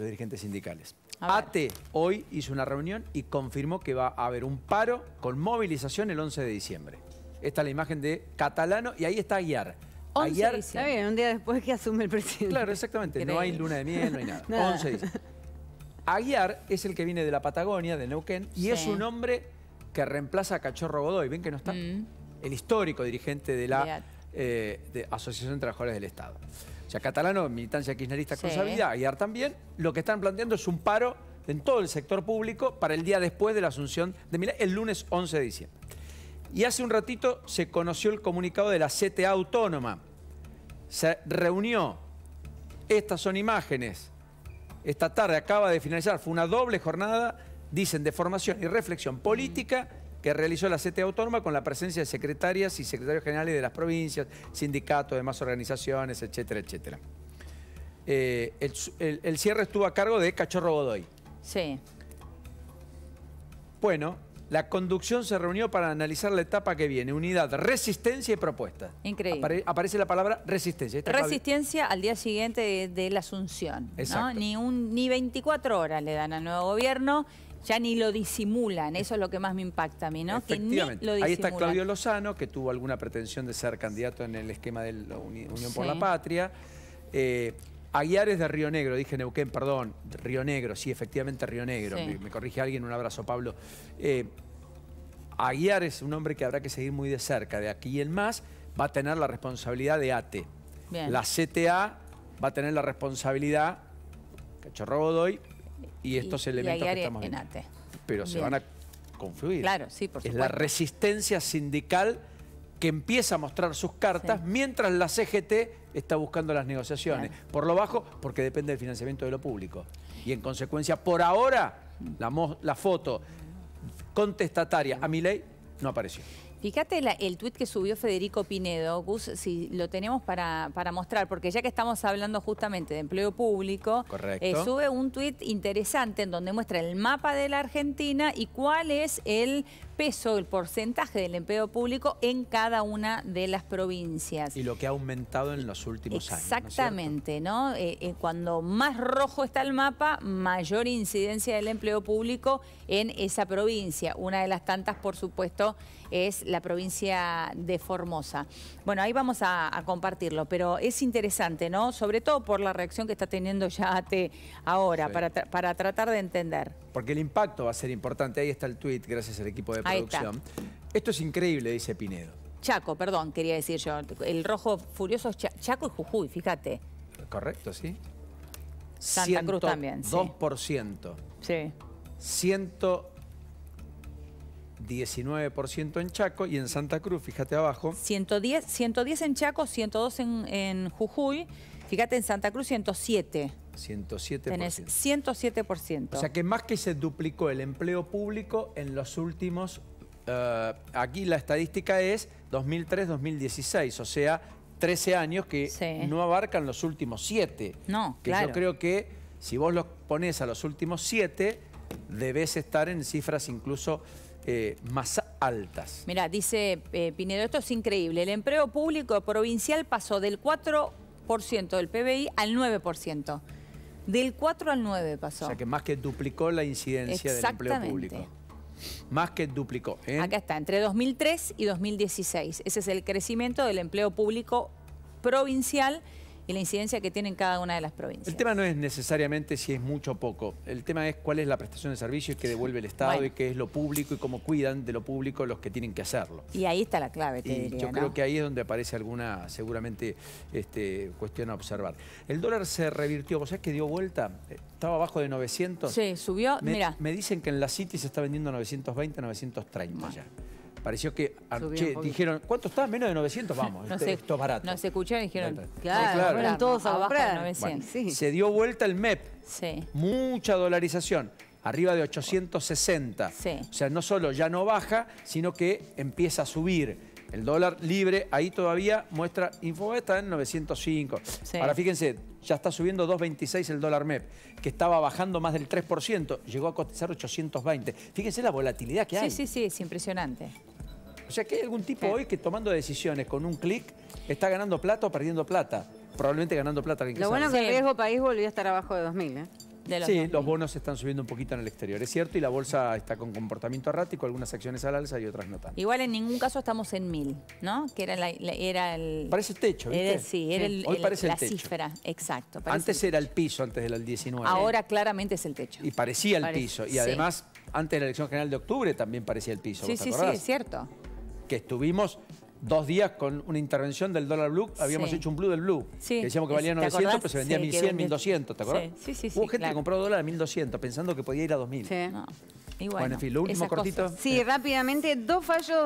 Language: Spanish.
los dirigentes sindicales. ATE hoy hizo una reunión y confirmó que va a haber un paro con movilización el 11 de diciembre. Esta es la imagen de Catalano y ahí está Aguiar. 11 Está un día después que asume el presidente. Claro, exactamente. No hay luna de miel, no hay nada. 11 dice. Aguiar es el que viene de la Patagonia, de Neuquén, y es un hombre que reemplaza a Cachorro Godoy. ¿Ven que no está? Mm. El histórico dirigente de la eh, Asociación de Trabajadores del Estado ya Catalano, militancia kirchnerista con sabiduría Aguiar también, lo que están planteando es un paro en todo el sector público para el día después de la asunción de Milán, el lunes 11 de diciembre. Y hace un ratito se conoció el comunicado de la CTA Autónoma. Se reunió, estas son imágenes, esta tarde acaba de finalizar, fue una doble jornada, dicen, de formación y reflexión política que realizó la CTA Autónoma con la presencia de secretarias y secretarios generales de las provincias, sindicatos, demás organizaciones, etcétera, etcétera. Eh, el, el, cierre estuvo a cargo de Cachorro Godoy. Sí. Bueno, la conducción se reunió para analizar la etapa que viene, unidad, resistencia y propuesta. Increíble. aparece la palabra resistencia. resistencia al día siguiente de, la asunción. Exacto. Ni, un, ni 24 horas le dan al nuevo gobierno, ya ni lo disimulan, eso es lo que más me impacta a mí, ¿no? Ahí está Claudio Lozano, que tuvo alguna pretensión de ser candidato en el esquema de la Unión por la Patria. Eh, Aguiar es de Río Negro, dije Neuquén, perdón, Río Negro, sí, efectivamente Río Negro, me, corrige alguien, un abrazo Pablo. Eh, Aguiar es un hombre que habrá que seguir muy de cerca, de aquí en más va a tener la responsabilidad de ATE. La CTA va a tener la responsabilidad, Cachorro Godoy, y estos elementos que estamos viendo. En Pero se van a confluir. Claro, sí, por supuesto. Es la resistencia sindical que empieza a mostrar sus cartas, mientras la CGT está buscando las negociaciones. Por lo bajo, porque depende del financiamiento de lo público. Y en consecuencia, por ahora, la, la foto contestataria a mi ley no apareció. Fíjate el tuit que subió Federico Pinedo, Gus, si lo tenemos para, para mostrar, porque ya que estamos hablando justamente de empleo público, eh, sube un tuit interesante en donde muestra el mapa de la Argentina y cuál es el peso, el porcentaje del empleo público en cada una de las provincias. Y lo que ha aumentado en los últimos años. Exactamente, ¿no? Eh, eh, cuando más rojo está el mapa, mayor incidencia del empleo público en esa provincia. Una de las tantas, por supuesto, es la provincia de Formosa. Bueno, ahí vamos a, compartirlo, pero es interesante, ¿no? Sobre todo por la reacción que está teniendo ya ahora, para, para tratar de entender. Porque el impacto va a ser importante. Ahí está el tuit, gracias al equipo de producción. Esto es increíble, dice Pinedo. Chaco, perdón, quería decir yo. El rojo furioso es Chaco y Jujuy, fíjate. Correcto, sí. Santa Cruz también. 2%. Sí. 100%. 19% en Chaco y en Santa Cruz, fíjate abajo. 110, 110 en Chaco, 102 en, Jujuy, fíjate en Santa Cruz 107. 107%. Tenés 107%. O sea que más que se duplicó el empleo público en los últimos... Eh, aquí la estadística es 2003-2016, o sea, 13 años que no abarcan los últimos 7. No, que claro. Yo creo que si vos los pones a los últimos 7, debes estar en cifras incluso eh, más altas. Mira, dice eh, Pinedo, esto es increíble. El empleo público provincial pasó del 4% del PBI al 9%. Del 4 al 9 pasó. O sea que más que duplicó la incidencia del empleo público. Más que duplicó. ¿eh? Acá está, entre 2003 y 2016. Ese es el crecimiento del empleo público provincial y la incidencia que tiene en cada una de las provincias. El tema no es necesariamente si es mucho o poco. El tema es cuál es la prestación de servicios que devuelve el Estado y qué es lo público y cómo cuidan de lo público los que tienen que hacerlo. Y ahí está la clave, te Yo creo que ahí es donde aparece alguna, seguramente, este, cuestión a observar. El dólar se revirtió. ¿Vos sabés que dio vuelta? Estaba abajo de 900. Sí, subió. Me, mira. me dicen que en la City se está vendiendo 920, 930 ya. Pareció que ah, dijeron, ¿cuánto está? Menos de 900, vamos, esto es barato. Nos escucharon y dijeron, claro, Fueron todos a de 900. Se dio vuelta el MEP, sí. mucha dolarización, arriba de 860. O sea, no solo ya no baja, sino que empieza a subir. El dólar libre ahí todavía muestra info, está en 905. Ahora fíjense, ya está subiendo 2.26 el dólar MEP, que estaba bajando más del 3%, llegó a cotizar 820. Fíjense la volatilidad que hay. Sí, sí, sí, es impresionante. O sea que hay algún tipo hoy que tomando decisiones con un clic está ganando plata o perdiendo plata. Probablemente ganando plata. Lo bueno que el riesgo país volvió a estar abajo de 2.000, ¿eh? sí, los bonos están subiendo un poquito en el exterior, es cierto, y la bolsa está con comportamiento errático, algunas acciones al alza y otras no tanto. Igual en ningún caso estamos en mil, ¿no? Que era, era el... Parece el techo, ¿viste? sí, era El, la cifra, exacto. Antes era el piso, antes del 19. Ahora claramente es el techo. Y parecía el piso, y además antes de la elección general de octubre también parecía el piso. Sí, sí, sí, es cierto. Que estuvimos dos días con una intervención del dólar blue, habíamos hecho un blue del blue, que decíamos que valía 900, pero se vendía a 1100, 1200, ¿te acuerdas Sí, sí, sí. Hubo gente que compró dólar a 1200 pensando que podía ir a 2000. Sí, no. bueno, en fin, lo último cortito. Sí, eh. rápidamente, dos fallos.